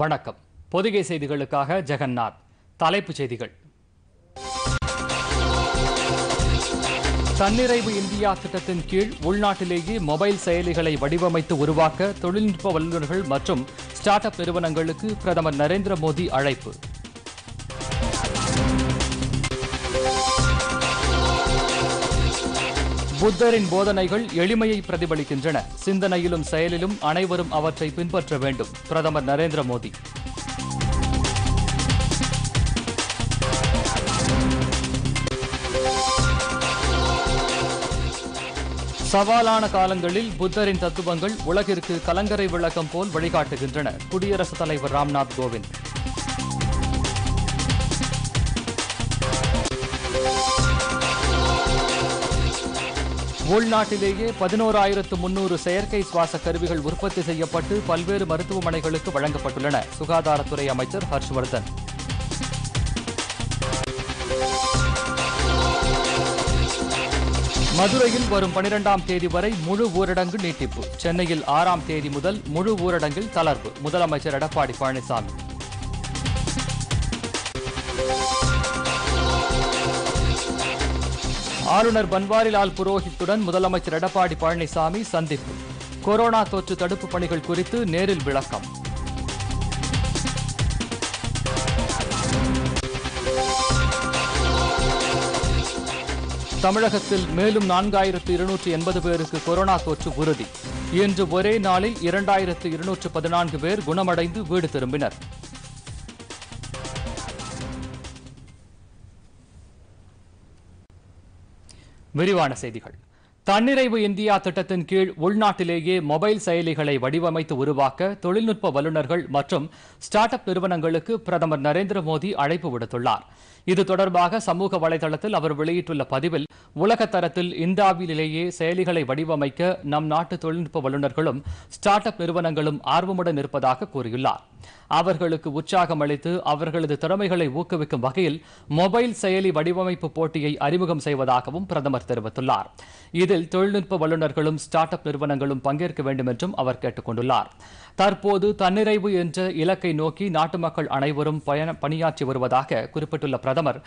வணக்கம் பொதிகை செய்திகளுக்காக ஜெகநாத் தலைப்புச் செய்திகள் தன்னிறைவு இந்தியா திட்டத்தின் கீழ் உள்நாட்டிலேயே மொபைல் செயலிகளை வடிவமைத்து உருவாக்க தொழில்நுட்ப வல்லுநர்கள் மற்றும் ஸ்டார்ட் அப் நிறுவனங்களுக்கு பிரதமர் நரேந்திர மோடி அழைப்பு புத்தரின் போதனைகள் எளிமையை பிரதிபலிக்கின்றன சிந்தனையிலும் செயலிலும் அனைவரும் அவற்றை பின்பற்ற வேண்டும் பிரதமர் நரேந்திர மோடி சவாலான காலங்களில் புத்தரின் தத்துவங்கள் உலகிற்கு கலங்கரை விளக்கம் போல் வழிகாட்டுகின்றன குடியரசுத் தலைவர் ராம்நாத் கோவிந்த் உள்நாட்டிலேயே பதினோராயிரத்து முன்னூறு செயற்கை சுவாச கருவிகள் உற்பத்தி செய்யப்பட்டு பல்வேறு மருத்துவமனைகளுக்கு வழங்கப்பட்டுள்ளன சுகாதாரத்துறை அமைச்சர் ஹர்ஷ்வர்தன் மதுரையில் வரும் பனிரெண்டாம் தேதி வரை முழு ஊரடங்கு நீட்டிப்பு சென்னையில் ஆறாம் தேதி முதல் முழு ஊரடங்கில் தளர்வு முதலமைச்சர் எடப்பாடி பழனிசாமி ஆளுநர் பன்வாரிலால் புரோஹித்துடன் முதலமைச்சர் எடப்பாடி பழனிசாமி சந்திப்பு கொரோனா தொற்று தடுப்பு பணிகள் குறித்து நேரில் விளக்கம் தமிழகத்தில் மேலும் நான்காயிரத்து இருநூற்று எண்பது பேருக்கு கொரோனா தொற்று உறுதி இன்று ஒரே நாளில் இரண்டாயிரத்து இருநூற்று பதினான்கு பேர் குணமடைந்து வீடு திரும்பினர் விரிவான செய்திகள் தன்னிறைவு இந்தியா திட்டத்தின் கீழ் உள்நாட்டிலேயே மொபைல் செயலிகளை வடிவமைத்து உருவாக்க தொழில்நுட்ப வல்லுநர்கள் மற்றும் ஸ்டார்ட் அப் நிறுவனங்களுக்கு பிரதமர் நரேந்திர மோடி அழைப்பு விடுத்துள்ளார் இது தொடர்பாக சமூக வலைதளத்தில் அவர் வெளியிட்டுள்ள பதிவில் உலகத்தரத்தில் இந்தியாவிலேயே செயலிகளை வடிவமைக்க நம் நாட்டு தொழில்நுட்ப வல்லுநர்களும் ஸ்டார்ட் அப் நிறுவனங்களும் ஆர்வமுடன் இருப்பதாக கூறியுள்ளார் அவர்களுக்கு உற்சாகம் அளித்து அவர்களது திறமைகளை ஊக்குவிக்கும் வகையில் மொபைல் செயலி வடிவமைப்பு போட்டியை அறிமுகம் செய்வதாகவும் பிரதமர் தெரிவித்துள்ளார் இதில் தொழில்நுட்ப வல்லுநர்களும் ஸ்டார்ட் அப் நிறுவனங்களும் பங்கேற்க வேண்டும் என்றும் அவர் கேட்டுக் கொண்டுள்ளார் தற்போது தன்னிறைவு என்ற இலக்கை நோக்கி நாட்டு மக்கள் அனைவரும் பணியாற்றி வருவதாக குறிப்பிட்டுள்ள பிரதமர்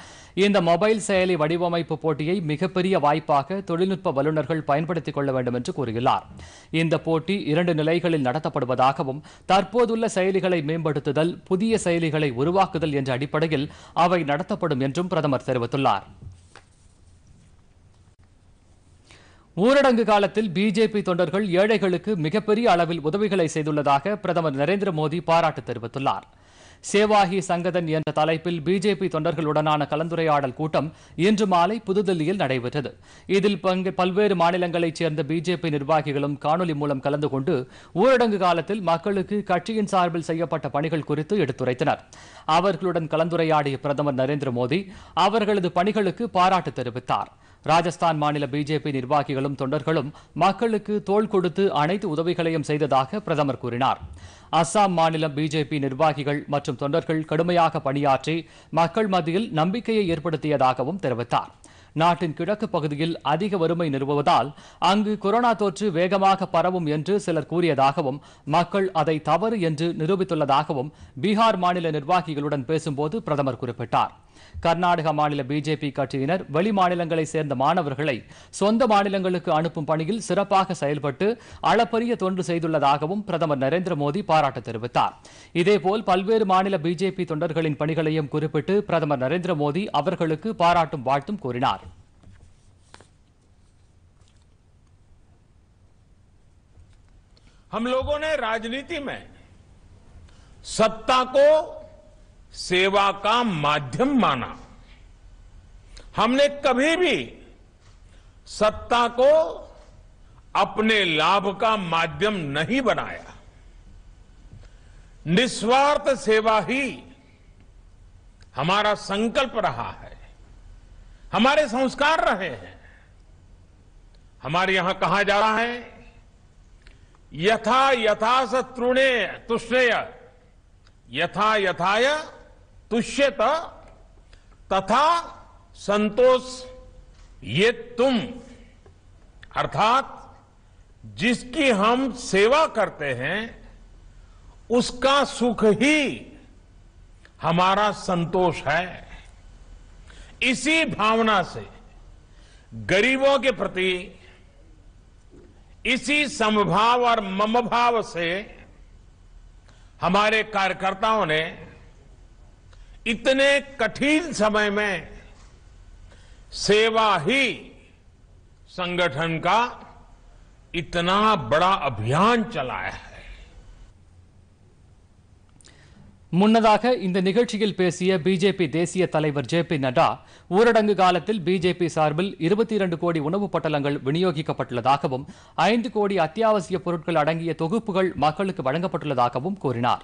இந்த மொபைல் செயலி வடிவமைப்பு போட்டியை மிகப்பெரிய வாய்ப்பாக தொழில்நுட்ப வல்லுநர்கள் பயன்படுத்திக் கொள்ள வேண்டும் என்று கூறியுள்ளார் இந்த போட்டி இரண்டு நிலைகளில் நடத்தப்படுவதாகவும் தற்போதுள்ள செயலிகளை மேம்படுத்த மேம்படுத்துதல் புதிய செயலிகளை உருவாக்குதல் என்ற அடிப்படையில் அவை நடத்தப்படும் என்றும் பிரதமர் தெரிவித்துள்ளார் ஊரடங்கு காலத்தில் பிஜேபி தொண்டர்கள் ஏழைகளுக்கு மிகப்பெரிய அளவில் உதவிகளை செய்துள்ளதாக பிரதமர் நரேந்திர மோடி பாராட்டு தெரிவித்துள்ளாா் சேவாகி சங்கதன் என்ற தலைப்பில் பிஜேபி தொண்டர்களுடனான கலந்துரையாடல் கூட்டம் இன்று மாலை புதுதில்லியில் நடைபெற்றது இதில் பல்வேறு மாநிலங்களைச் சேர்ந்த பிஜேபி நிர்வாகிகளும் காணொலி மூலம் கலந்து கொண்டு ஊரடங்கு காலத்தில் மக்களுக்கு கட்சியின் சார்பில் செய்யப்பட்ட பணிகள் குறித்து எடுத்துரைத்தனர் அவர்களுடன் கலந்துரையாடிய பிரதமர் நரேந்திர மோடி அவர்களது பணிகளுக்கு பாராட்டு தெரிவித்தார் ராஜஸ்தான் மாநில பிஜேபி நிர்வாகிகளும் தொண்டர்களும் மக்களுக்கு தோள் கொடுத்து அனைத்து உதவிகளையும் செய்ததாக பிரதமர் கூறினார் அசாம் மாநிலம் பிஜேபி நிர்வாகிகள் மற்றும் தொண்டர்கள் கடுமையாக பணியாற்றி மக்கள் மத்தியில் நம்பிக்கையை ஏற்படுத்தியதாகவும் தெரிவித்தார் நாட்டின் கிழக்கு பகுதியில் அதிக வறுமை நிறுவுவதால் அங்கு கொரோனா தொற்று வேகமாக பரவும் என்று சிலர் கூறியதாகவும் மக்கள் அதை தவறு என்று நிரூபித்துள்ளதாகவும் பீகார் மாநில நிர்வாகிகளுடன் பேசும்போது பிரதமர் குறிப்பிட்டார் கர்நாடக மாநில பிஜேபி கட்சியினர் மாநிலங்களைச் சேர்ந்த மாணவர்களை சொந்த மாநிலங்களுக்கு அனுப்பும் பணியில் சிறப்பாக செயல்பட்டு அளப்பரிய தொண்டு செய்துள்ளதாகவும் பிரதமர் நரேந்திர மோடி பாராட்டு தெரிவித்தார் இதேபோல் பல்வேறு மாநில பிஜேபி தொண்டர்களின் பணிகளையும் குறிப்பிட்டு பிரதமர் நரேந்திர மோடி அவர்களுக்கு பாராட்டும் வாழ்த்தும் கூறினார் हम लोगों ने राजनीति में सत्ता को सेवा का माध्यम माना हमने कभी भी सत्ता को अपने लाभ का माध्यम नहीं बनाया निस्वार्थ सेवा ही हमारा संकल्प रहा है हमारे संस्कार रहे हैं हमारे यहां कहा जा रहा है यथा यथा तृणे तुष्णेय यथा यथाय तुष्यत तथा संतोष ये तुम अर्थात जिसकी हम सेवा करते हैं उसका सुख ही हमारा संतोष है इसी भावना से गरीबों के प्रति इसी समभाव और ममभाव से हमारे कार्यकर्ताओं ने इतने कठिन समय में सेवा ही संगठन का इतना बड़ा अभियान चलाया है முன்னதாக இந்த நிகழ்ச்சியில் பேசிய பிஜேபி தேசிய தலைவர் ஜே பி நட்டா ஊரடங்கு காலத்தில் பிஜேபி சார்பில் இருபத்தி இரண்டு கோடி உணவுப் பட்டலங்கள் விநியோகிக்கப்பட்டுள்ளதாகவும் ஐந்து கோடி அத்தியாவசிய பொருட்கள் அடங்கிய தொகுப்புகள் மக்களுக்கு வழங்கப்பட்டுள்ளதாகவும் கூறினார்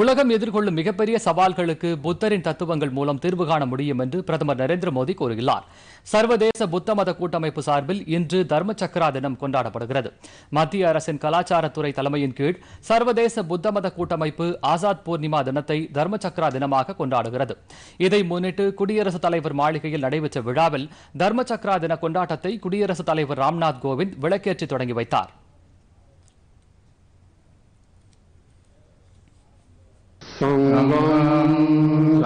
உலகம் எதிர்கொள்ளும் மிகப்பெரிய சவால்களுக்கு புத்தரின் தத்துவங்கள் மூலம் தீர்வு காண முடியும் என்று பிரதமர் நரேந்திர மோடி கூறுகிறார் சர்வதேச புத்த மத கூட்டமைப்பு சார்பில் இன்று தர்ம சக்கரா தினம் கொண்டாடப்படுகிறது மத்திய அரசின் கலாச்சாரத்துறை தலைமையின் கீழ் சர்வதேச புத்த மத கூட்டமைப்பு ஆசாத் பூர்ணிமா தினத்தை தர்ம சக்கரா தினமாக கொண்டாடுகிறது இதை முன்னிட்டு குடியரசுத் தலைவர் மாளிகையில் நடைபெற்ற விழாவில் தர்ம சக்கரா தின கொண்டாட்டத்தை குடியரசுத் தலைவர் ராம்நாத் கோவிந்த் விளக்கேற்றி தொடங்கி வைத்தாா் விழாவில்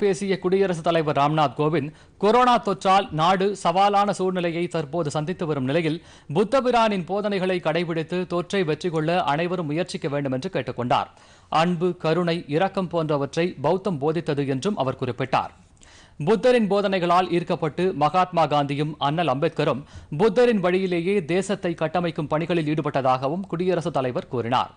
பேசிய குடியரசுத் தலைவர் ராம்நாத் கோவிந்த் கொரோனா தொற்றால் நாடு சவாலான சூழ்நிலையை தற்போது சந்தித்து வரும் நிலையில் புத்தபிரானின் போதனைகளை கடைபிடித்து தொற்றை வெற்றி கொள்ள அனைவரும் முயற்சிக்க வேண்டும் என்று கேட்டுக்கொண்டார் அன்பு கருணை இரக்கம் போன்றவற்றை பௌத்தம் போதித்தது என்றும் அவர் குறிப்பிட்டார் புத்தரின் போதனைகளால் ஈர்க்கப்பட்டு மகாத்மா காந்தியும் அண்ணல் அம்பேத்கரும் புத்தரின் வழியிலேயே தேசத்தை கட்டமைக்கும் பணிகளில் ஈடுபட்டதாகவும் குடியரசுத் தலைவர் கூறினார்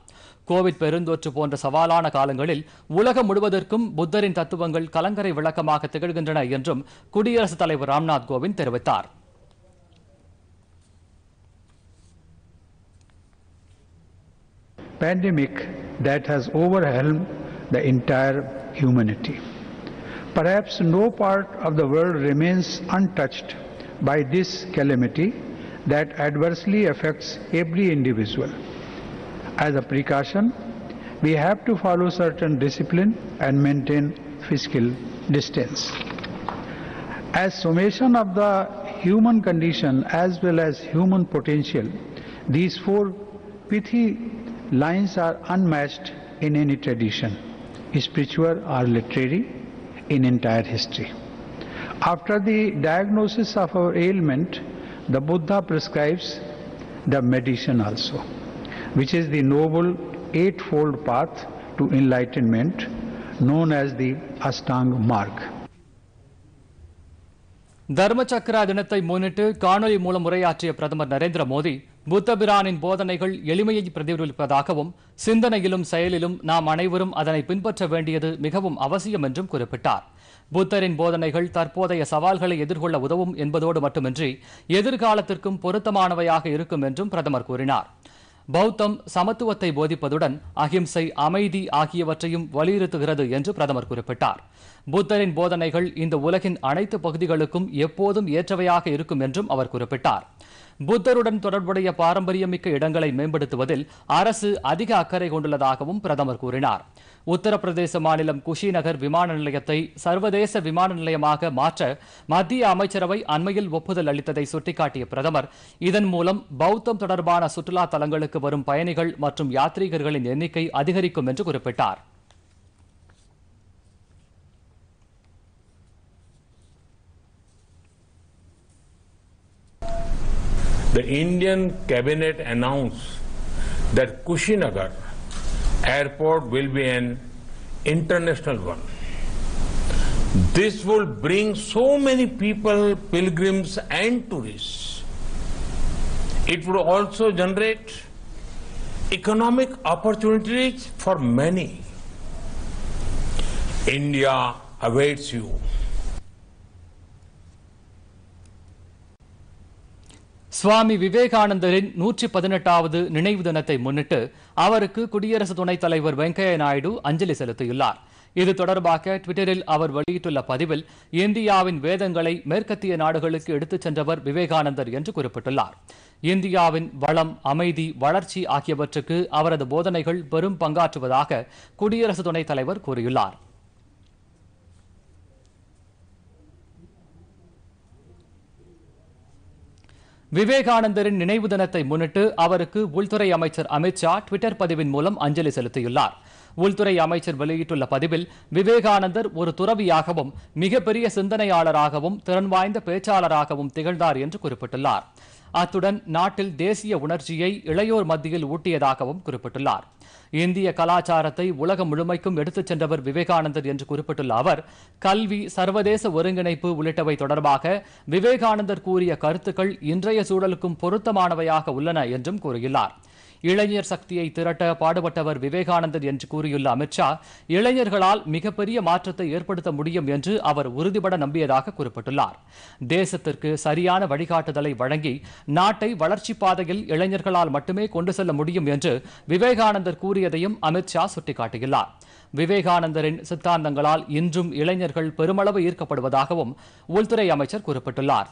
கோவிட் பெருந்தொற்று போன்ற சவாலான காலங்களில் உலகம் முழுவதற்கும் புத்தரின் தத்துவங்கள் கலங்கரை விளக்கமாக திகழ்கின்றன என்றும் குடியரசுத் தலைவர் ராம்நாத் கோவிந்த் தெரிவித்தார் pandemic that has overwhelmed the entire humanity. Perhaps no part of the world remains untouched by this calamity that adversely affects every individual. As a precaution, we have to follow certain discipline and maintain physical distance. As summation of the human condition as well as human potential, these four pithy lines are unmatched in any tradition, spiritual or literary, in entire history. After the diagnosis of our ailment, the Buddha prescribes the medicine also, which is the noble eightfold path to enlightenment known as the Astanga Mark. தர்மசக்கரா தினத்தை முன்னிட்டு காணொலி மூலம் உரையாற்றிய பிரதமர் நரேந்திர மோடி புத்தபிரானின் போதனைகள் எளிமையை பிரதிபலிப்பதாகவும் சிந்தனையிலும் செயலிலும் நாம் அனைவரும் அதனை பின்பற்ற வேண்டியது மிகவும் அவசியம் என்றும் குறிப்பிட்டார் புத்தரின் போதனைகள் தற்போதைய சவால்களை எதிர்கொள்ள உதவும் என்பதோடு மட்டுமின்றி எதிர்காலத்திற்கும் பொருத்தமானவையாக இருக்கும் என்றும் பிரதமர் கூறினார் பௌத்தம் சமத்துவத்தை போதிப்பதுடன் அகிம்சை அமைதி ஆகியவற்றையும் வலியுறுத்துகிறது என்று பிரதமர் குறிப்பிட்டார் புத்தரின் போதனைகள் இந்த உலகின் அனைத்து பகுதிகளுக்கும் எப்போதும் ஏற்றவையாக இருக்கும் என்றும் அவர் குறிப்பிட்டார் புத்தருடன் தொடர்புடைய பாரம்பரியமிக்க இடங்களை மேம்படுத்துவதில் அரசு அதிக அக்கறை கொண்டுள்ளதாகவும் பிரதமர் கூறினார் உத்தரப்பிரதேச மாநிலம் குஷிநகர் விமான நிலையத்தை சர்வதேச விமான நிலையமாக மாற்ற மத்திய அமைச்சரவை அண்மையில் ஒப்புதல் அளித்ததை சுட்டிக்காட்டிய பிரதமர் இதன் மூலம் பௌத்தம் தொடர்பான சுற்றுலா தலங்களுக்கு வரும் பயணிகள் மற்றும் யாத்ரீகர்களின் எண்ணிக்கை அதிகரிக்கும் என்று குறிப்பிட்டாா் the Indian cabinet announced that Kushinagar airport will be an international one. This will bring so many people, pilgrims and tourists. It will also generate economic opportunities for many. India awaits you. சுவாமி விவேகானந்தரின் நூற்றி பதினெட்டாவது நினைவு தினத்தை முன்னிட்டு அவருக்கு குடியரசு துணைத் தலைவர் வெங்கையா நாயுடு அஞ்சலி செலுத்தியுள்ளார் இது தொடர்பாக டுவிட்டரில் அவர் வெளியிட்டுள்ள பதிவில் இந்தியாவின் வேதங்களை மேற்கத்திய நாடுகளுக்கு எடுத்துச் சென்றவர் விவேகானந்தர் என்று குறிப்பிட்டுள்ளார் இந்தியாவின் வளம் அமைதி வளர்ச்சி ஆகியவற்றுக்கு அவரது போதனைகள் பெரும் பங்காற்றுவதாக குடியரசு துணைத் தலைவர் கூறியுள்ளார் விவேகானந்தரின் நினைவு தினத்தை முன்னிட்டு அவருக்கு உள்துறை அமைச்சர் அமித்ஷா டுவிட்டர் பதிவின் மூலம் அஞ்சலி செலுத்தியுள்ளார் உள்துறை அமைச்சர் வெளியிட்டுள்ள பதிவில் விவேகானந்தர் ஒரு துறவியாகவும் மிகப்பெரிய சிந்தனையாளராகவும் திறன் வாய்ந்த பேச்சாளராகவும் திகழ்ந்தார் என்று குறிப்பிட்டுள்ளார் அத்துடன் நாட்டில் தேசிய உணர்ச்சியை இளையோர் மத்தியில் ஊட்டியதாகவும் குறிப்பிட்டுள்ளார் இந்திய கலாச்சாரத்தை உலகம் முழுமைக்கும் எடுத்துச் சென்றவர் விவேகானந்தர் என்று குறிப்பிட்டுள்ள அவர் கல்வி சர்வதேச ஒருங்கிணைப்பு உள்ளிட்டவை தொடர்பாக விவேகானந்தர் கூறிய கருத்துக்கள் இன்றைய சூழலுக்கும் பொருத்தமானவையாக உள்ளன என்றும் கூறியுள்ளாா் இளைஞர் சக்தியை திரட்ட பாடுபட்டவர் விவேகானந்தர் என்று கூறியுள்ள அமித்ஷா இளைஞர்களால் மிகப்பெரிய மாற்றத்தை ஏற்படுத்த முடியும் என்று அவர் உறுதிபட நம்பியதாக குறிப்பிட்டுள்ளார் தேசத்திற்கு சரியான வழிகாட்டுதலை வழங்கி நாட்டை வளர்ச்சிப் பாதையில் இளைஞர்களால் மட்டுமே கொண்டு செல்ல முடியும் என்று விவேகானந்தர் கூறியதையும் அமித்ஷா சுட்டிக்காட்டியுள்ளார் விவேகானந்தரின் சித்தாந்தங்களால் இன்றும் இளைஞர்கள் பெருமளவு ஈர்க்கப்படுவதாகவும் உள்துறை அமைச்சர் குறிப்பிட்டுள்ளார்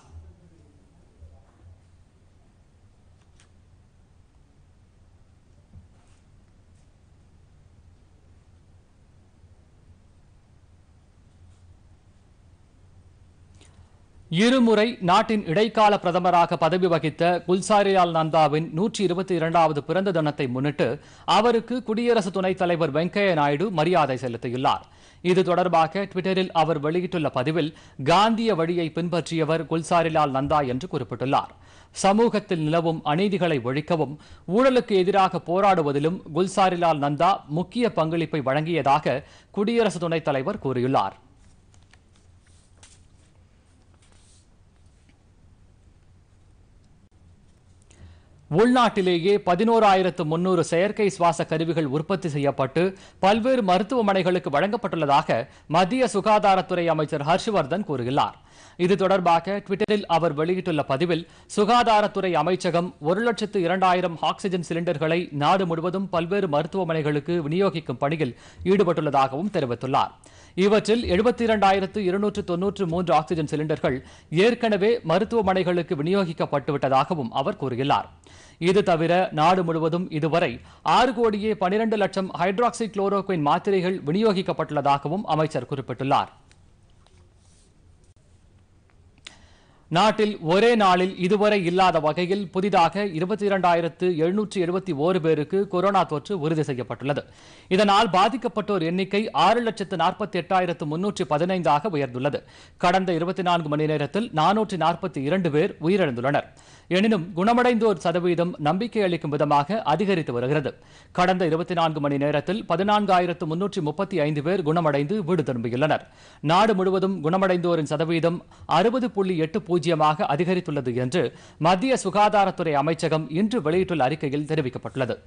இருமுறை நாட்டின் இடைக்கால பிரதமராக பதவி வகித்த குல்சாரிலால் நந்தாவின் நூற்றி இருபத்தி இரண்டாவது பிறந்த தினத்தை முன்னிட்டு அவருக்கு குடியரசு துணைத் தலைவர் வெங்கையா நாயுடு மரியாதை செலுத்தியுள்ளார் இது தொடர்பாக டுவிட்டரில் அவர் வெளியிட்டுள்ள பதிவில் காந்திய வழியை பின்பற்றியவர் குல்சாரிலால் நந்தா என்று குறிப்பிட்டுள்ளார் சமூகத்தில் நிலவும் அநீதிகளை ஒழிக்கவும் ஊழலுக்கு எதிராக போராடுவதிலும் குல்சாரிலால் நந்தா முக்கிய பங்களிப்பை வழங்கியதாக குடியரசு துணைத் தலைவர் கூறியுள்ளார் உள்நாட்டிலேயே பதினோராயிரத்து முன்னூறு செயற்கை சுவாச கருவிகள் உற்பத்தி செய்யப்பட்டு பல்வேறு மருத்துவமனைகளுக்கு வழங்கப்பட்டுள்ளதாக மத்திய சுகாதாரத்துறை அமைச்சர் ஹர்ஷ்வர்தன் கூறுகிறார் இது தொடர்பாக டுவிட்டரில் அவர் வெளியிட்டுள்ள பதிவில் சுகாதாரத்துறை அமைச்சகம் ஒரு லட்சத்து இரண்டாயிரம் ஆக்சிஜன் சிலிண்டர்களை நாடு முழுவதும் பல்வேறு மருத்துவமனைகளுக்கு விநியோகிக்கும் பணியில் ஈடுபட்டுள்ளதாகவும் தெரிவித்துள்ளார் இவற்றில் எழுபத்தி இரண்டாயிரத்து இருநூற்று தொன்னூற்று மூன்று ஆக்சிஜன் சிலிண்டர்கள் ஏற்கனவே மருத்துவமனைகளுக்கு விநியோகிக்கப்பட்டுவிட்டதாகவும் அவர் கூறியுள்ளார் இது தவிர நாடு முழுவதும் இதுவரை ஆறு கோடியே பனிரண்டு லட்சம் ஹைட்ராக்சி குளோரோக்வின் மாத்திரைகள் விநியோகிக்கப்பட்டுள்ளதாகவும் அமைச்சர் குறிப்பிட்டுள்ளார் நாட்டில் ஒரே நாளில் இதுவரை இல்லாத வகையில் புதிதாக இருபத்தி இரண்டாயிரத்து எழுநூற்றி எழுபத்தி ஓரு பேருக்கு கொரோனா தொற்று உறுதி செய்யப்பட்டுள்ளது இதனால் பாதிக்கப்பட்டோர் எண்ணிக்கை ஆறு லட்சத்து நாற்பத்தி எட்டாயிரத்து முன்னூற்றி பதினைந்தாக உயர்ந்துள்ளது கடந்த இருபத்தி நான்கு மணி நேரத்தில் நானூற்றி நாற்பத்தி இரண்டு பேர் உயிரிழந்துள்ளனர் எனினும் குணமடைந்தோர் சதவீதம் நம்பிக்கை அளிக்கும் விதமாக அதிகரித்து வருகிறது கடந்த இருபத்தி நான்கு மணி நேரத்தில் பதினான்காயிரத்து முன்னூற்றி முப்பத்தி ஐந்து பேர் குணமடைந்து வீடு திரும்பியுள்ளனர் நாடு முழுவதும் குணமடைந்தோரின் சதவீதம் அறுபது புள்ளி எட்டு பூஜ்ஜியமாக அதிகரித்துள்ளது என்று மத்திய சுகாதாரத்துறை அமைச்சகம் இன்று வெளியிட்டுள்ள அறிக்கையில் தெரிவிக்கப்பட்டுள்ளது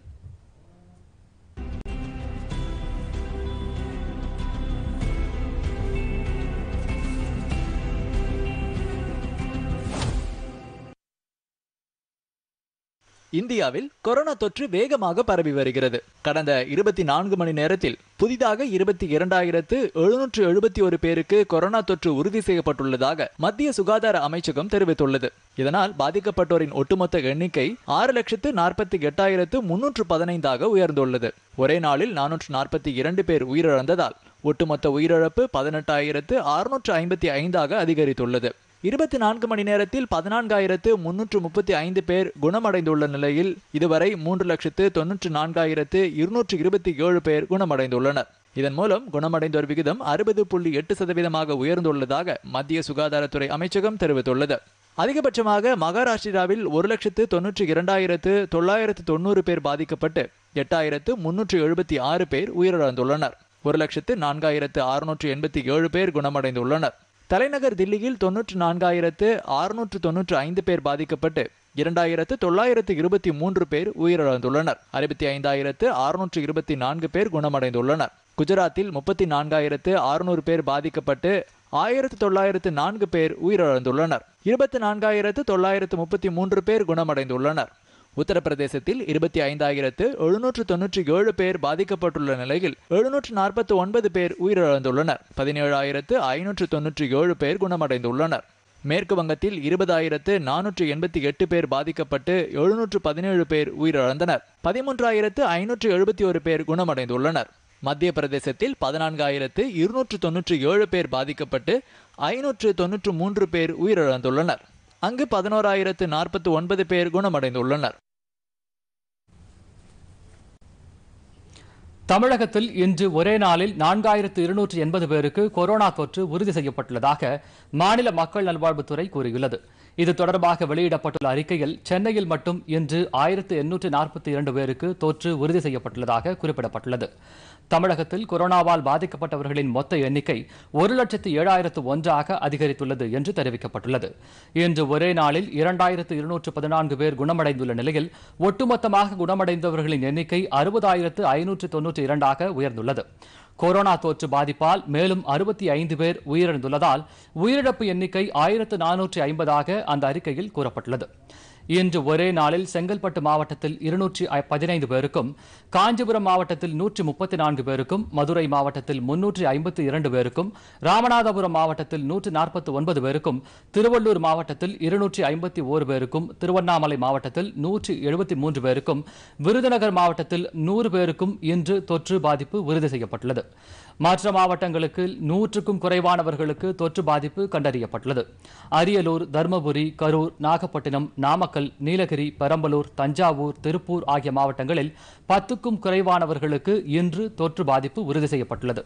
இந்தியாவில் கொரோனா தொற்று வேகமாக பரவி வருகிறது கடந்த இருபத்தி நான்கு மணி நேரத்தில் புதிதாக இருபத்தி இரண்டாயிரத்து எழுநூற்று எழுபத்தி ஒரு பேருக்கு கொரோனா தொற்று உறுதி செய்யப்பட்டுள்ளதாக மத்திய சுகாதார அமைச்சகம் தெரிவித்துள்ளது இதனால் பாதிக்கப்பட்டோரின் ஒட்டுமொத்த எண்ணிக்கை ஆறு லட்சத்து நாற்பத்தி எட்டாயிரத்து முன்னூற்று பதினைந்தாக உயர்ந்துள்ளது ஒரே நாளில் நானூற்று நாற்பத்தி இரண்டு பேர் உயிரிழந்ததால் ஒட்டுமொத்த உயிரிழப்பு பதினெட்டாயிரத்து அறுநூற்று ஐம்பத்தி ஐந்தாக அதிகரித்துள்ளது இருபத்தி நான்கு மணி நேரத்தில் பதினான்காயிரத்து முன்னூற்று முப்பத்தி ஐந்து பேர் குணமடைந்துள்ள நிலையில் இதுவரை மூன்று லட்சத்து தொன்னூற்று நான்காயிரத்து இருநூற்று இருபத்தி ஏழு பேர் குணமடைந்துள்ளனர் இதன் மூலம் குணமடைந்தோர் விகிதம் அறுபது புள்ளி எட்டு சதவீதமாக உயர்ந்துள்ளதாக மத்திய சுகாதாரத்துறை அமைச்சகம் தெரிவித்துள்ளது அதிகபட்சமாக மகாராஷ்டிராவில் ஒரு லட்சத்து தொன்னூற்றி இரண்டாயிரத்து தொள்ளாயிரத்து தொண்ணூறு பேர் பாதிக்கப்பட்டு எட்டாயிரத்து முன்னூற்று எழுபத்தி ஆறு பேர் உயிரிழந்துள்ளனர் ஒரு லட்சத்து நான்காயிரத்து அறுநூற்று எண்பத்தி ஏழு பேர் குணமடைந்துள்ளனர் தலைநகர் தில்லியில் தொன்னூற்று நான்காயிரத்து அறுநூற்று தொன்னூற்று ஐந்து பேர் பாதிக்கப்பட்டு இரண்டாயிரத்து தொள்ளாயிரத்து இருபத்தி மூன்று பேர் உயிரிழந்துள்ளனர் அறுபத்தி ஐந்தாயிரத்து அறுநூற்று இருபத்தி நான்கு பேர் குணமடைந்துள்ளனர் குஜராத்தில் முப்பத்தி நான்காயிரத்து அறுநூறு பேர் பாதிக்கப்பட்டு ஆயிரத்து தொள்ளாயிரத்து நான்கு பேர் உயிரிழந்துள்ளனர் இருபத்தி நான்காயிரத்து தொள்ளாயிரத்து முப்பத்தி மூன்று பேர் குணமடைந்துள்ளனர் உத்தரப்பிரதேசத்தில் இருபத்தி ஐந்தாயிரத்து எழுநூற்று தொன்னூற்றி ஏழு பேர் பாதிக்கப்பட்டுள்ள நிலையில் எழுநூற்று நாற்பத்தி ஒன்பது பேர் உயிரிழந்துள்ளனர் பதினேழாயிரத்து ஐநூற்று தொன்னூற்றி ஏழு பேர் குணமடைந்துள்ளனர் மேற்கு வங்கத்தில் இருபதாயிரத்து நானூற்று எண்பத்தி எட்டு பேர் பாதிக்கப்பட்டு எழுநூற்று பதினேழு பேர் உயிரிழந்தனர் பதிமூன்றாயிரத்து ஐநூற்று எழுபத்தி ஒரு பேர் குணமடைந்துள்ளனர் மத்திய பிரதேசத்தில் பதினான்காயிரத்து இருநூற்று தொன்னூற்றி ஏழு பேர் பாதிக்கப்பட்டு ஐநூற்று தொன்னூற்று மூன்று பேர் உயிரிழந்துள்ளனர் அங்கு பதினோராயிரத்து நாற்பத்தி ஒன்பது பேர் குணமடைந்துள்ளனர் தமிழகத்தில் இன்று ஒரே நாளில் நான்காயிரத்து இருநூற்று எண்பது பேருக்கு கொரோனா தொற்று உறுதி செய்யப்பட்டுள்ளதாக மாநில மக்கள் நல்வாழ்வுத்துறை கூறியுள்ளது இது தொடர்பாக வெளியிடப்பட்டுள்ள அறிக்கையில் சென்னையில் மட்டும் இன்று ஆயிரத்து எண்ணூற்று நாற்பத்தி இரண்டு பேருக்கு தொற்று உறுதி செய்யப்பட்டுள்ளதாக குறிப்பிடப்பட்டுள்ளது தமிழகத்தில் கொரோனாவால் பாதிக்கப்பட்டவர்களின் மொத்த எண்ணிக்கை ஒரு லட்சத்து ஏழாயிரத்து ஒன்றாக அதிகரித்துள்ளது என்று தெரிவிக்கப்பட்டுள்ளது இன்று ஒரே நாளில் இரண்டாயிரத்து இருநூற்று பதினான்கு பேர் குணமடைந்துள்ள நிலையில் ஒட்டுமொத்தமாக குணமடைந்தவர்களின் எண்ணிக்கை அறுபதாயிரத்து ஐநூற்று தொன்னூற்றி இரண்டாக உயர்ந்துள்ளது கொரோனா தொற்று பாதிப்பால் மேலும் அறுபத்தி ஐந்து பேர் உயிரிழந்துள்ளதால் உயிரிழப்பு எண்ணிக்கை ஆயிரத்து நானூற்றி ஐம்பதாக அந்த அறிக்கையில் கூறப்பட்டுள்ளது இன்று ஒரே நாளில் செங்கல்பட்டு மாவட்டத்தில் இருநூற்றி பதினைந்து பேருக்கும் காஞ்சிபுரம் மாவட்டத்தில் நூற்றி முப்பத்தி நான்கு பேருக்கும் மதுரை மாவட்டத்தில் முன்னூற்றி ஐம்பத்தி இரண்டு பேருக்கும் ராமநாதபுரம் மாவட்டத்தில் நூற்றி நாற்பத்தி ஒன்பது பேருக்கும் திருவள்ளூர் மாவட்டத்தில் இருநூற்றி ஐம்பத்தி ஓரு பேருக்கும் திருவண்ணாமலை மாவட்டத்தில் நூற்றி எழுபத்தி மூன்று பேருக்கும் விருதுநகர் மாவட்டத்தில் நூறு பேருக்கும் இன்று தொற்று பாதிப்பு உறுதி செய்யப்பட்டுள்ளது மற்ற மாவட்டங்களுக்கு நூற்றுக்கும் குறைவானவர்களுக்கு தொற்று பாதிப்பு கண்டறியப்பட்டுள்ளது அரியலூர் தருமபுரி கரூர் நாகப்பட்டினம் நாமக்கல் நீலகிரி பெரம்பலூர் தஞ்சாவூர் திருப்பூர் ஆகிய மாவட்டங்களில் பத்துக்கும் குறைவானவர்களுக்கு இன்று தொற்று பாதிப்பு உறுதி செய்யப்பட்டுள்ளது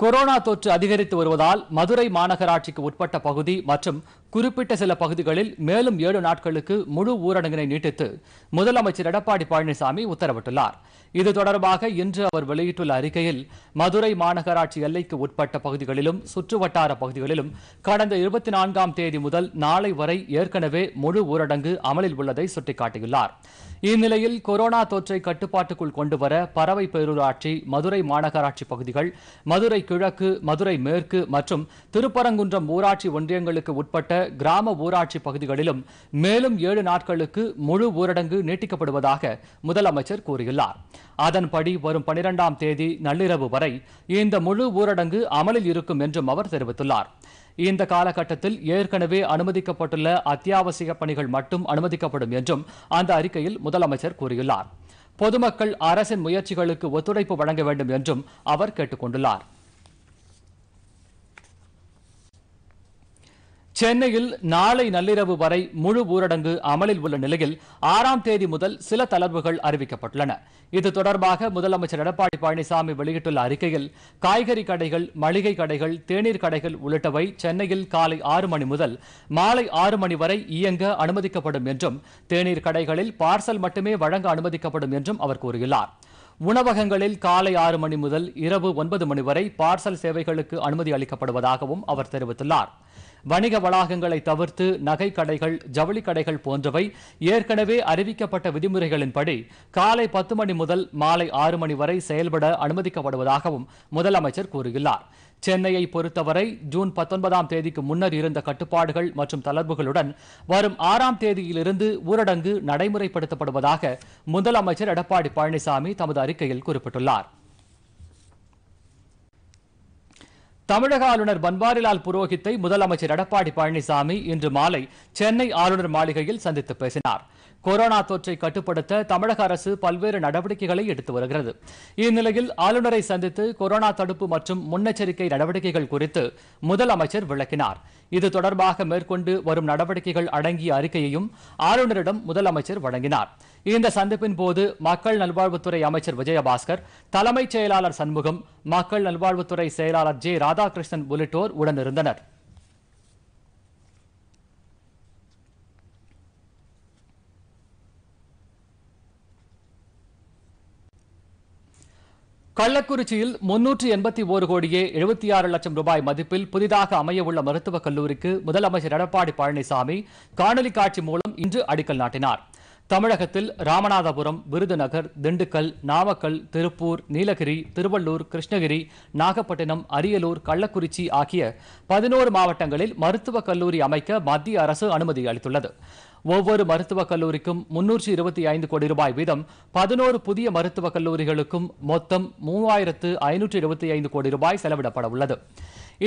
கொரோனா தொற்று அதிகரித்து வருவதால் மதுரை மாநகராட்சிக்கு உட்பட்ட பகுதி மற்றும் குறிப்பிட்ட சில பகுதிகளில் மேலும் ஏழு நாட்களுக்கு முழு ஊரடங்கினை நீட்டித்து முதலமைச்சர் எடப்பாடி பழனிசாமி உத்தரவிட்டுள்ளார் இது தொடர்பாக இன்று அவர் வெளியிட்டுள்ள அறிக்கையில் மதுரை மாநகராட்சி எல்லைக்கு உட்பட்ட பகுதிகளிலும் சுற்றுவட்டார பகுதிகளிலும் கடந்த இருபத்தி நான்காம் தேதி முதல் நாளை வரை ஏற்கனவே முழு ஊரடங்கு அமலில் உள்ளதை சுட்டிக்காட்டியுள்ளார் இந்நிலையில் கொரோனா தொற்றை கட்டுப்பாட்டுக்குள் கொண்டுவர பறவை பேரூராட்சி மதுரை மாநகராட்சி பகுதிகள் மதுரை கிழக்கு மதுரை மேற்கு மற்றும் திருப்பரங்குன்றம் ஊராட்சி ஒன்றியங்களுக்கு உட்பட்ட கிராம ஊராட்சி பகுதிகளிலும் மேலும் ஏழு நாட்களுக்கு முழு ஊரடங்கு நீட்டிக்கப்படுவதாக முதலமைச்சர் கூறியுள்ளார் அதன்படி வரும் பனிரெண்டாம் தேதி நள்ளிரவு வரை இந்த முழு ஊரடங்கு அமலில் இருக்கும் என்றும் அவர் தெரிவித்துள்ளார் இந்த காலகட்டத்தில் ஏற்கனவே அனுமதிக்கப்பட்டுள்ள அத்தியாவசிய பணிகள் மட்டும் அனுமதிக்கப்படும் என்றும் அந்த அறிக்கையில் முதலமைச்சர் கூறியுள்ளார் பொதுமக்கள் அரசின் முயற்சிகளுக்கு ஒத்துழைப்பு வழங்க வேண்டும் என்றும் அவர் கேட்டுக் கொண்டுள்ளாா் சென்னையில் நாளை நள்ளிரவு வரை முழு ஊரடங்கு அமலில் உள்ள நிலையில் ஆறாம் தேதி முதல் சில தளர்வுகள் அறிவிக்கப்பட்டுள்ளன இது தொடர்பாக முதலமைச்சர் எடப்பாடி பழனிசாமி வெளியிட்டுள்ள அறிக்கையில் காய்கறி கடைகள் மளிகை கடைகள் தேநீர் கடைகள் உள்ளிட்டவை சென்னையில் காலை ஆறு மணி முதல் மாலை ஆறு மணி வரை இயங்க அனுமதிக்கப்படும் என்றும் தேநீர் கடைகளில் பார்சல் மட்டுமே வழங்க அனுமதிக்கப்படும் என்றும் அவர் கூறியுள்ளார் உணவகங்களில் காலை ஆறு மணி முதல் இரவு ஒன்பது மணி வரை பார்சல் சேவைகளுக்கு அனுமதி அளிக்கப்படுவதாகவும் அவர் தெரிவித்துள்ளார் வணிக வளாகங்களை தவிர்த்து நகை கடைகள் ஜவுளி கடைகள் போன்றவை ஏற்கனவே அறிவிக்கப்பட்ட விதிமுறைகளின்படி காலை பத்து மணி முதல் மாலை ஆறு மணி வரை செயல்பட அனுமதிக்கப்படுவதாகவும் முதலமைச்சர் கூறியுள்ளார் சென்னையை பொறுத்தவரை ஜூன் பத்தொன்பதாம் தேதிக்கு முன்னர் இருந்த கட்டுப்பாடுகள் மற்றும் தளர்வுகளுடன் வரும் ஆறாம் தேதியிலிருந்து ஊரடங்கு நடைமுறைப்படுத்தப்படுவதாக முதலமைச்சர் எடப்பாடி பழனிசாமி தமது அறிக்கையில் குறிப்பிட்டுள்ளார் தமிழக ஆளுநர் பன்வாரிலால் புரோஹித்தை முதலமைச்சர் எடப்பாடி பழனிசாமி இன்று மாலை சென்னை ஆளுநர் மாளிகையில் சந்தித்து பேசினார் கொரோனா தொற்றை கட்டுப்படுத்த தமிழக அரசு பல்வேறு நடவடிக்கைகளை எடுத்து வருகிறது இந்நிலையில் ஆளுநரை சந்தித்து கொரோனா தடுப்பு மற்றும் முன்னெச்சரிக்கை நடவடிக்கைகள் குறித்து முதலமைச்சர் விளக்கினார் இது தொடர்பாக மேற்கொண்டு வரும் நடவடிக்கைகள் அடங்கிய அறிக்கையையும் ஆளுநரிடம் முதலமைச்சர் வழங்கினார் இந்த சந்திப்பின் போது மக்கள் நல்வாழ்வுத்துறை அமைச்சர் விஜயபாஸ்கர் தலைமைச் செயலாளர் சண்முகம் மக்கள் நல்வாழ்வுத்துறை செயலாளர் ஜே ராதாகிருஷ்ணன் உள்ளிட்டோர் உடனிருந்தனா் கள்ளக்குறிச்சியில் முன்னூற்று எண்பத்தி ஒரு கோடியே எழுபத்தி ஆறு லட்சம் ரூபாய் மதிப்பில் புதிதாக அமையவுள்ள மருத்துவக் கல்லூரிக்கு முதலமைச்சர் எடப்பாடி பழனிசாமி காணொலி காட்சி மூலம் இன்று அடிக்கல் நாட்டினார் தமிழகத்தில் ராமநாதபுரம் விருதுநகர் திண்டுக்கல் நாமக்கல் திருப்பூர் நீலகிரி திருவள்ளூர் கிருஷ்ணகிரி நாகப்பட்டினம் அரியலூர் கள்ளக்குறிச்சி ஆகிய பதினோரு மாவட்டங்களில் மருத்துவக் கல்லூரி அமைக்க மத்திய அரசு அனுமதி அளித்துள்ளது ஒவ்வொரு மருத்துவக் கல்லூரிக்கும் முன்னூற்றி இருபத்தி ஐந்து கோடி ரூபாய் வீதம் பதினோரு புதிய மருத்துவக் கல்லூரிகளுக்கும் மொத்தம் மூவாயிரத்து ஐநூற்று இருபத்தி ஐந்து கோடி ரூபாய் செலவிடப்பட உள்ளது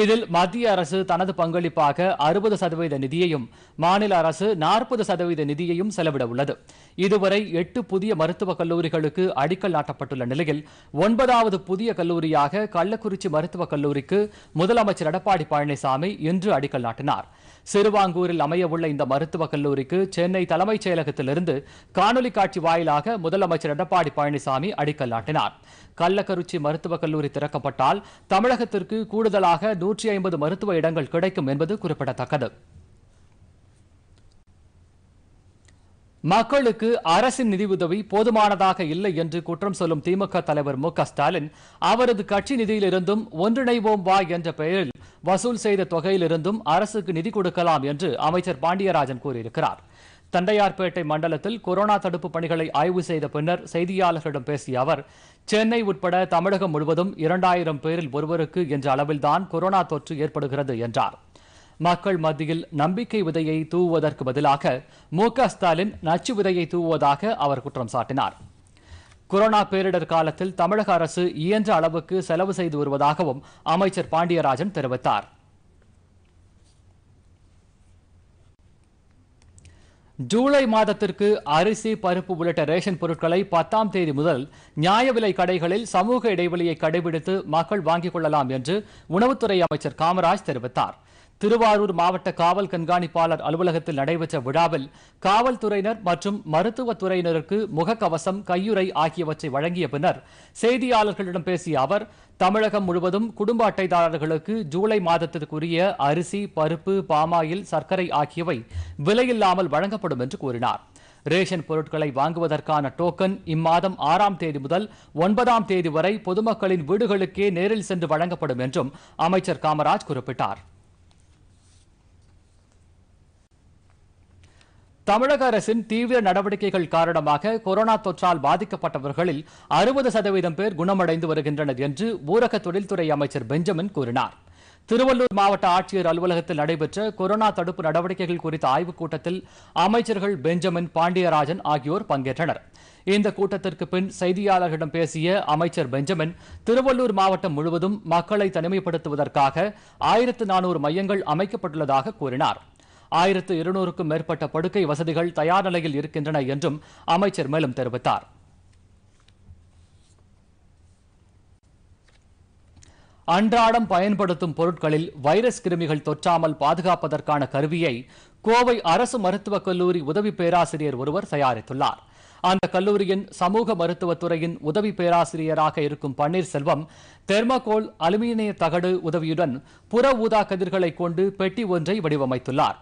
இதில் மத்திய அரசு தனது பங்களிப்பாக அறுபது சதவீத நிதியையும் மாநில அரசு நாற்பது சதவீத நிதியையும் செலவிட உள்ளது இதுவரை எட்டு புதிய மருத்துவக் கல்லூரிகளுக்கு அடிக்கல் நாட்டப்பட்டுள்ள நிலையில் ஒன்பதாவது புதிய கல்லூரியாக கள்ளக்குறிச்சி மருத்துவக் கல்லூரிக்கு முதலமைச்சர் எடப்பாடி பழனிசாமி இன்று அடிக்கல் நாட்டினார் சிறுவாங்கூரில் அமையவுள்ள இந்த மருத்துவக் கல்லூரிக்கு சென்னை தலைமைச் செயலகத்திலிருந்து காணொலி காட்சி வாயிலாக முதலமைச்சர் எடப்பாடி பழனிசாமி அடிக்கல் நாட்டினார் கள்ளக்கருச்சி மருத்துவக் கல்லூரி திறக்கப்பட்டால் தமிழகத்திற்கு கூடுதலாக நூற்றி ஐம்பது மருத்துவ இடங்கள் கிடைக்கும் என்பது குறிப்பிடத்தக்கது மக்களுக்கு அரசின் நிதியுதவி போதுமானதாக இல்லை என்று குற்றம் சொல்லும் திமுக தலைவர் மு ஸ்டாலின் அவரது கட்சி நிதியிலிருந்தும் ஒன்றிணைவோம் வா என்ற பெயரில் வசூல் செய்த தொகையிலிருந்தும் அரசுக்கு நிதி கொடுக்கலாம் என்று அமைச்சர் பாண்டியராஜன் கூறியிருக்கிறார் தண்டையார்பேட்டை மண்டலத்தில் கொரோனா தடுப்பு பணிகளை ஆய்வு செய்த பின்னர் செய்தியாளர்களிடம் பேசிய அவர் சென்னை உட்பட தமிழகம் முழுவதும் இரண்டாயிரம் பேரில் ஒருவருக்கு என்ற அளவில்தான் கொரோனா தொற்று ஏற்படுகிறது என்றார் மக்கள் மத்தியில் நம்பிக்கை விதையை தூவுவதற்கு பதிலாக மு ஸ்டாலின் நச்சு விதையை தூவுவதாக அவர் குற்றம் சாட்டினார் கொரோனா பேரிடர் காலத்தில் தமிழக அரசு இயன்ற அளவுக்கு செலவு செய்து வருவதாகவும் அமைச்சர் பாண்டியராஜன் தெரிவித்தார் ஜூலை மாதத்திற்கு அரிசி பருப்பு உள்ளிட்ட ரேஷன் பொருட்களை பத்தாம் தேதி முதல் நியாய விலை கடைகளில் சமூக இடைவெளியை கடைபிடித்து மக்கள் வாங்கிக் கொள்ளலாம் என்று உணவுத்துறை அமைச்சர் காமராஜ் தெரிவித்தார் திருவாரூர் மாவட்ட காவல் கண்காணிப்பாளர் அலுவலகத்தில் நடைபெற்ற விழாவில் காவல்துறையினர் மற்றும் மருத்துவத்துறையினருக்கு முகக்கவசம் கையுறை ஆகியவற்றை வழங்கிய பின்னர் செய்தியாளர்களிடம் பேசிய அவர் தமிழகம் முழுவதும் குடும்ப அட்டைதாரர்களுக்கு ஜூலை மாதத்திற்குரிய அரிசி பருப்பு பாமாயில் சர்க்கரை ஆகியவை விலையில்லாமல் வழங்கப்படும் என்று கூறினார் ரேஷன் பொருட்களை வாங்குவதற்கான டோக்கன் இம்மாதம் ஆறாம் தேதி முதல் ஒன்பதாம் தேதி வரை பொதுமக்களின் வீடுகளுக்கே நேரில் சென்று வழங்கப்படும் என்றும் அமைச்சர் காமராஜ் குறிப்பிட்டார் தமிழக அரசின் தீவிர நடவடிக்கைகள் காரணமாக கொரோனா தொற்றால் பாதிக்கப்பட்டவர்களில் அறுபது சதவீதம் பேர் குணமடைந்து வருகின்றனர் என்று ஊரக தொழில்துறை அமைச்சர் பெஞ்சமின் கூறினார் திருவள்ளூர் மாவட்ட ஆட்சியர் அலுவலகத்தில் நடைபெற்ற கொரோனா தடுப்பு நடவடிக்கைகள் குறித்த ஆய்வுக் கூட்டத்தில் அமைச்சர்கள் பெஞ்சமின் பாண்டியராஜன் ஆகியோர் பங்கேற்றனர் இந்த கூட்டத்திற்கு பின் செய்தியாளர்களிடம் பேசிய அமைச்சர் பெஞ்சமின் திருவள்ளூர் மாவட்டம் முழுவதும் மக்களை தனிமைப்படுத்துவதற்காக ஆயிரத்து நானூறு மையங்கள் அமைக்கப்பட்டுள்ளதாக கூறினாா் ஆயிரத்து இருநூறுக்கும் மேற்பட்ட படுக்கை வசதிகள் தயார் நிலையில் இருக்கின்றன என்றும் அமைச்சர் மேலும் தெரிவித்தார் அன்றாடம் பயன்படுத்தும் பொருட்களில் வைரஸ் கிருமிகள் தொற்றாமல் பாதுகாப்பதற்கான கருவியை கோவை அரசு மருத்துவக் கல்லூரி உதவி பேராசிரியர் ஒருவர் தயாரித்துள்ளார் அந்த கல்லூரியின் சமூக மருத்துவத்துறையின் உதவி பேராசிரியராக இருக்கும் பன்னீர்செல்வம் தெர்மகோல் அலுமினிய தகடு உதவியுடன் புற ஊதா கதிர்களை கொண்டு பெட்டி ஒன்றை வடிவமைத்துள்ளார்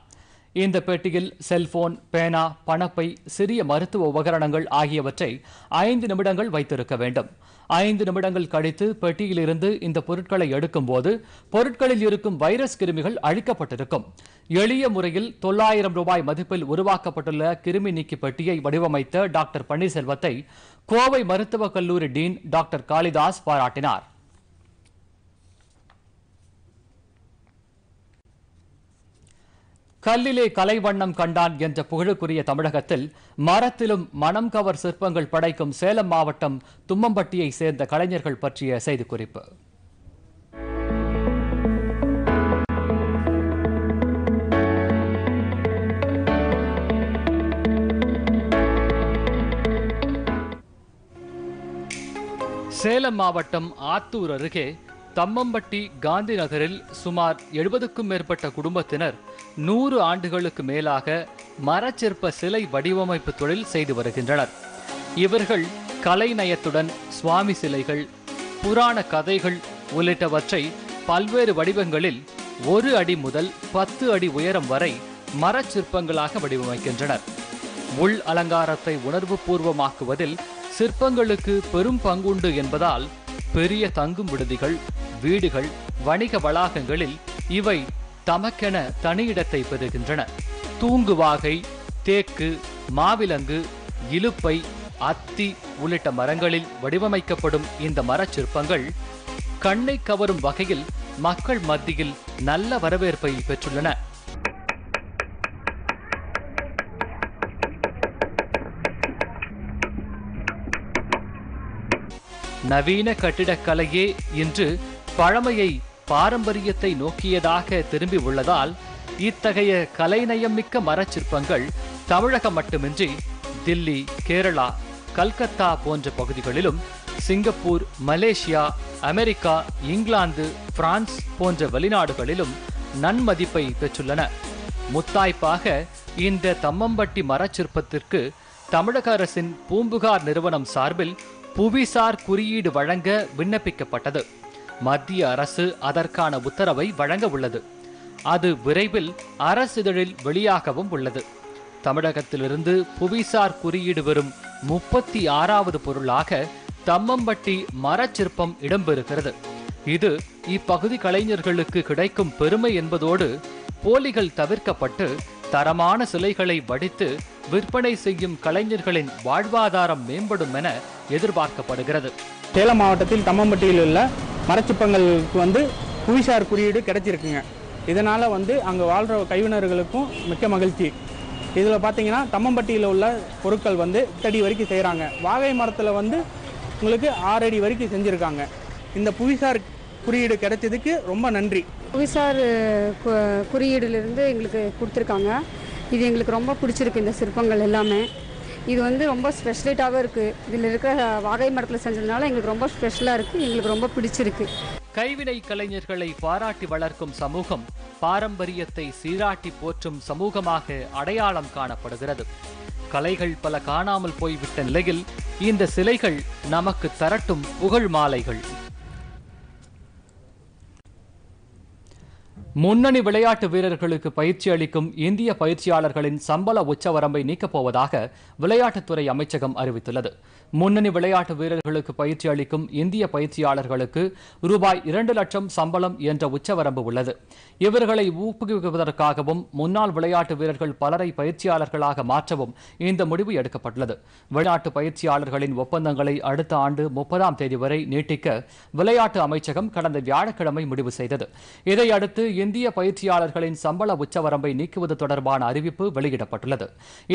இந்த பெட்டியில் செல்போன் பேனா பணப்பை சிறிய மருத்துவ உபகரணங்கள் ஆகியவற்றை ஐந்து நிமிடங்கள் வைத்திருக்க வேண்டும் ஐந்து நிமிடங்கள் கழித்து பெட்டியிலிருந்து இந்த பொருட்களை எடுக்கும்போது பொருட்களில் இருக்கும் வைரஸ் கிருமிகள் அழிக்கப்பட்டிருக்கும் எளிய முறையில் தொள்ளாயிரம் ரூபாய் மதிப்பில் உருவாக்கப்பட்டுள்ள கிருமி நீக்கி பெட்டியை வடிவமைத்த டாக்டர் பன்னீர்செல்வத்தை கோவை மருத்துவக் கல்லூரி டீன் டாக்டர் காளிதாஸ் பாராட்டினார் கல்லிலே கலைவண்ணம் கண்டான் என்ற புகழுக்குரிய தமிழகத்தில் மரத்திலும் மனம் கவர் சிற்பங்கள் படைக்கும் சேலம் மாவட்டம் தும்மம்பட்டியை சேர்ந்த கலைஞர்கள் பற்றிய செய்தி குறிப்பு சேலம் மாவட்டம் ஆத்தூர் அருகே தம்மம்பட்டி காந்தி நகரில் சுமார் எழுபதுக்கும் மேற்பட்ட குடும்பத்தினர் நூறு ஆண்டுகளுக்கு மேலாக மரச்சிற்ப சிலை வடிவமைப்பு தொழில் செய்து வருகின்றனர் இவர்கள் கலைநயத்துடன் சுவாமி சிலைகள் புராண கதைகள் உள்ளிட்டவற்றை பல்வேறு வடிவங்களில் ஒரு அடி முதல் பத்து அடி உயரம் வரை மரச்சிற்பங்களாக வடிவமைக்கின்றனர் உள் அலங்காரத்தை உணர்வு பூர்வமாக்குவதில் சிற்பங்களுக்கு பெரும் பங்குண்டு என்பதால் பெரிய தங்கும் விடுதிகள் வீடுகள் வணிக வளாகங்களில் இவை தமக்கென தனியிடத்தை பெறுகின்றன தூங்குவாகை தேக்கு மாவிலங்கு இலுப்பை அத்தி உள்ளிட்ட மரங்களில் வடிவமைக்கப்படும் இந்த சிற்பங்கள் கண்ணை கவரும் வகையில் மக்கள் மத்தியில் நல்ல வரவேற்பை பெற்றுள்ளன நவீன கட்டிடக்கலையே இன்று பழமையை பாரம்பரியத்தை நோக்கியதாக திரும்பி உள்ளதால் இத்தகைய கலைநயம் மிக்க மரச்சிற்பங்கள் தமிழகம் மட்டுமின்றி தில்லி கேரளா கல்கத்தா போன்ற பகுதிகளிலும் Singapore Malaysia America England France போன்ற வெளிநாடுகளிலும் நன்மதிப்பை பெற்றுள்ளன முத்தாய்ப்பாக இந்த தம்மம்பட்டி மரச்சிற்பத்திற்கு தமிழக அரசின் பூம்புகார் நிறுவனம் சார்பில் புவிசார் குறியீடு வழங்க விண்ணப்பிக்கப்பட்டது மத்திய அரசு அதற்கான உத்தரவை வழங்க உள்ளது அது விரைவில் அரசிதழில் வெளியாகவும் உள்ளது தமிழகத்திலிருந்து புவிசார் குறியீடு வரும் முப்பத்தி ஆறாவது பொருளாக தம்மம்பட்டி மரச்சிற்பம் இடம்பெறுகிறது இது இப்பகுதி கலைஞர்களுக்கு கிடைக்கும் பெருமை என்பதோடு போலிகள் தவிர்க்கப்பட்டு தரமான சிலைகளை வடித்து விற்பனை செய்யும் கலைஞர்களின் வாழ்வாதாரம் மேம்படும் என எதிர்பார்க்கப்படுகிறது சேலம் மாவட்டத்தில் தம்மம்பட்டியில் உள்ள மரச்சிப்பங்களுக்கு வந்து புவிசார் குறியீடு கிடைச்சிருக்குங்க இதனால் வந்து அங்கே வாழ்கிற கைவினர்களுக்கும் மிக்க மகிழ்ச்சி இதில் பார்த்தீங்கன்னா தம்மம்பட்டியில் உள்ள பொருட்கள் வந்து தடி வரைக்கும் செய்கிறாங்க வாகை மரத்தில் வந்து உங்களுக்கு ஆறடி வரைக்கும் செஞ்சுருக்காங்க இந்த புவிசார் குறியீடு கிடைச்சதுக்கு ரொம்ப நன்றி புவிசார் குறியீடுலேருந்து எங்களுக்கு கொடுத்துருக்காங்க இது எங்களுக்கு ரொம்ப பிடிச்சிருக்கு இந்த சிற்பங்கள் எல்லாமே இது வந்து ரொம்ப ஸ்பெஷலைட்டாகவும் இருக்குது இதில் இருக்கிற வாகை மரத்தில் செஞ்சதுனால எங்களுக்கு ரொம்ப ஸ்பெஷலாக இருக்குது எங்களுக்கு ரொம்ப பிடிச்சிருக்கு கைவினை கலைஞர்களை பாராட்டி வளர்க்கும் சமூகம் பாரம்பரியத்தை சீராட்டி போற்றும் சமூகமாக அடையாளம் காணப்படுகிறது கலைகள் பல காணாமல் போய்விட்ட நிலையில் இந்த சிலைகள் நமக்கு தரட்டும் புகழ் மாலைகள் முன்னணி விளையாட்டு வீரர்களுக்கு பயிற்சி அளிக்கும் இந்திய பயிற்சியாளர்களின் சம்பள உச்சவரம்பை நீக்கப்போவதாக விளையாட்டுத்துறை அமைச்சகம் அறிவித்துள்ளது முன்னணி விளையாட்டு வீரர்களுக்கு பயிற்சி அளிக்கும் இந்திய பயிற்சியாளர்களுக்கு ரூபாய் இரண்டு லட்சம் சம்பளம் என்ற உச்சவரம்பு உள்ளது இவர்களை ஊக்குவிப்பதற்காகவும் முன்னாள் விளையாட்டு வீரர்கள் பலரை பயிற்சியாளர்களாக மாற்றவும் இந்த முடிவு எடுக்கப்பட்டுள்ளது விளையாட்டு பயிற்சியாளர்களின் ஒப்பந்தங்களை அடுத்த ஆண்டு முப்பதாம் தேதி வரை நீட்டிக்க விளையாட்டு அமைச்சகம் கடந்த வியாழக்கிழமை முடிவு செய்தது இதையடுத்து இந்திய பயிற்சியாளர்களின் சம்பள உச்சவரம்பை நீக்குவது தொடர்பான அறிவிப்பு வெளியிடப்பட்டுள்ளது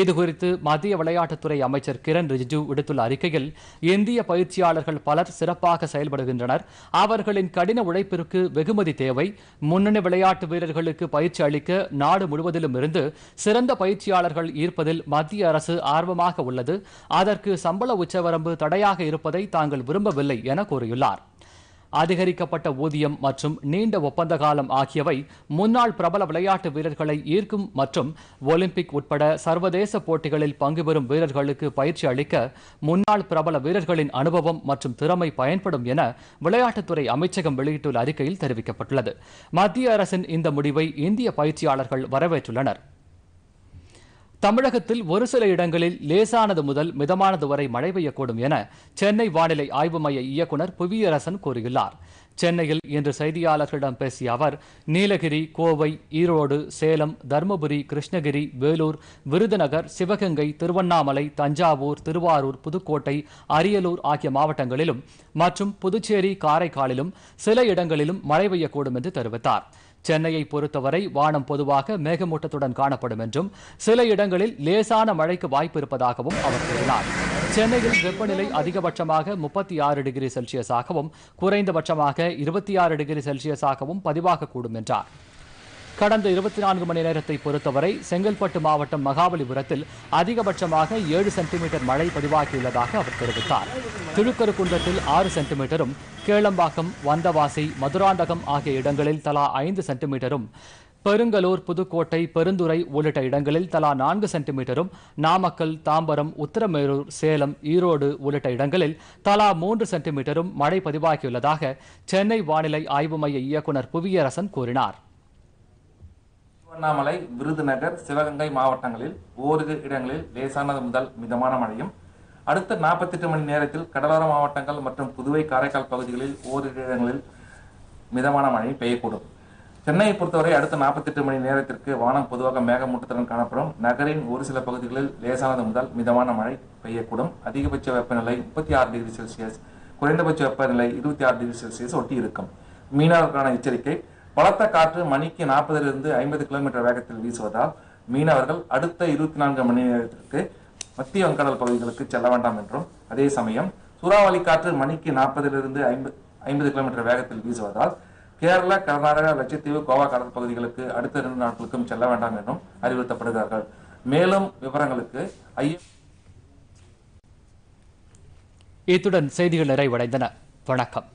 இதுகுறித்து மத்திய விளையாட்டுத்துறை அமைச்சர் கிரண் ரிஜிஜு விடுத்துள்ள அறிக்கை வகையில் இந்திய பயிற்சியாளர்கள் பலர் சிறப்பாக செயல்படுகின்றனர் அவர்களின் கடின உழைப்பிற்கு வெகுமதி தேவை முன்னணி விளையாட்டு வீரர்களுக்கு பயிற்சி அளிக்க நாடு முழுவதிலும் இருந்து சிறந்த பயிற்சியாளர்கள் ஈர்ப்பதில் மத்திய அரசு ஆர்வமாக உள்ளது அதற்கு சம்பள உச்சவரம்பு தடையாக இருப்பதை தாங்கள் விரும்பவில்லை என கூறியுள்ளார் அதிகரிக்கப்பட்ட ஊதியம் மற்றும் நீண்ட ஒப்பந்த காலம் ஆகியவை முன்னாள் பிரபல விளையாட்டு வீரர்களை ஈர்க்கும் மற்றும் ஒலிம்பிக் உட்பட சர்வதேச போட்டிகளில் பங்கு பெறும் வீரர்களுக்கு பயிற்சி அளிக்க முன்னாள் பிரபல வீரர்களின் அனுபவம் மற்றும் திறமை பயன்படும் என விளையாட்டுத்துறை அமைச்சகம் வெளியிட்டுள்ள அறிக்கையில் தெரிவிக்கப்பட்டுள்ளது மத்திய அரசின் இந்த முடிவை இந்திய பயிற்சியாளர்கள் வரவேற்றுள்ளனர் தமிழகத்தில் ஒரு சில இடங்களில் லேசானது முதல் மிதமானது வரை மழை பெய்யக்கூடும் என சென்னை வானிலை ஆய்வு மைய இயக்குநர் புவியரசன் கூறியுள்ளார் சென்னையில் இன்று செய்தியாளர்களிடம் பேசிய அவர் நீலகிரி கோவை ஈரோடு சேலம் தருமபுரி கிருஷ்ணகிரி வேலூர் விருதுநகர் சிவகங்கை திருவண்ணாமலை தஞ்சாவூர் திருவாரூர் புதுக்கோட்டை அரியலூர் ஆகிய மாவட்டங்களிலும் மற்றும் புதுச்சேரி காரைக்காலிலும் சில இடங்களிலும் மழை பெய்யக்கூடும் என்று தெரிவித்தாா் சென்னையை பொறுத்தவரை வானம் பொதுவாக மேகமூட்டத்துடன் காணப்படும் என்றும் சில இடங்களில் லேசான மழைக்கு வாய்ப்பு இருப்பதாகவும் அவர் கூறினார் சென்னையில் வெப்பநிலை அதிகபட்சமாக முப்பத்தி ஆறு டிகிரி செல்சியஸாகவும் குறைந்தபட்சமாக இருபத்தி ஆறு டிகிரி செல்சியஸாகவும் பதிவாகக்கூடும் என்றார் கடந்த இருபத்தி நான்கு மணி நேரத்தை பொறுத்தவரை செங்கல்பட்டு மாவட்டம் மகாபலிபுரத்தில் அதிகபட்சமாக ஏழு சென்டிமீட்டர் மழை பதிவாகியுள்ளதாக அவர் தெரிவித்தார் திருக்கருக்குன்றத்தில் ஆறு சென்டிமீட்டரும் கேளம்பாக்கம் வந்தவாசி மதுராந்தகம் ஆகிய இடங்களில் தலா ஐந்து சென்டிமீட்டரும் பெருங்கலூர் புதுக்கோட்டை பெருந்துறை உள்ளிட்ட இடங்களில் தலா நான்கு சென்டிமீட்டரும் நாமக்கல் தாம்பரம் உத்தரமேரூர் சேலம் ஈரோடு உள்ளிட்ட இடங்களில் தலா மூன்று சென்டிமீட்டரும் மழை பதிவாகியுள்ளதாக சென்னை வானிலை ஆய்வு மைய இயக்குநர் புவியரசன் கூறினார் திருவண்ணாமலை விருதுநகர் சிவகங்கை மாவட்டங்களில் ஓரிரு இடங்களில் லேசானது முதல் மிதமான மழையும் அடுத்த எட்டு மணி நேரத்தில் கடலோர மாவட்டங்கள் மற்றும் புதுவை காரைக்கால் பகுதிகளில் ஓரிரு இடங்களில் மிதமான மழை பெய்யக்கூடும் சென்னையை பொறுத்தவரை அடுத்த நாற்பத்தெட்டு மணி நேரத்திற்கு வானம் பொதுவாக மேகமூட்டத்துடன் காணப்படும் நகரின் ஒரு சில பகுதிகளில் லேசானது முதல் மிதமான மழை பெய்யக்கூடும் அதிகபட்ச வெப்பநிலை முப்பத்தி ஆறு டிகிரி செல்சியஸ் குறைந்தபட்ச வெப்பநிலை இருபத்தி ஆறு டிகிரி செல்சியஸ் ஒட்டி இருக்கும் மீனவர்களுக்கான எச்சரிக்கை பலத்த காற்று மணிக்கு நாற்பதிலிருந்து ஐம்பது கிலோமீட்டர் வேகத்தில் வீசுவதால் மீனவர்கள் அடுத்த இருபத்தி நான்கு மணி நேரத்திற்கு மத்திய வங்கடல் பகுதிகளுக்கு செல்ல வேண்டாம் என்றும் அதே சமயம் சூறாவளி காற்று மணிக்கு நாற்பதிலிருந்து ஐம்பது ஐம்பது கிலோமீட்டர் வேகத்தில் வீசுவதால் கேரள கர்நாடகா லட்சத்தீவு கோவா கடல் பகுதிகளுக்கு அடுத்த இரண்டு நாட்களுக்கும் செல்ல வேண்டாம் என்றும் அறிவுறுத்தப்படுகிறார்கள் மேலும் விவரங்களுக்கு இத்துடன் செய்திகள் நிறைவடைந்தன வணக்கம்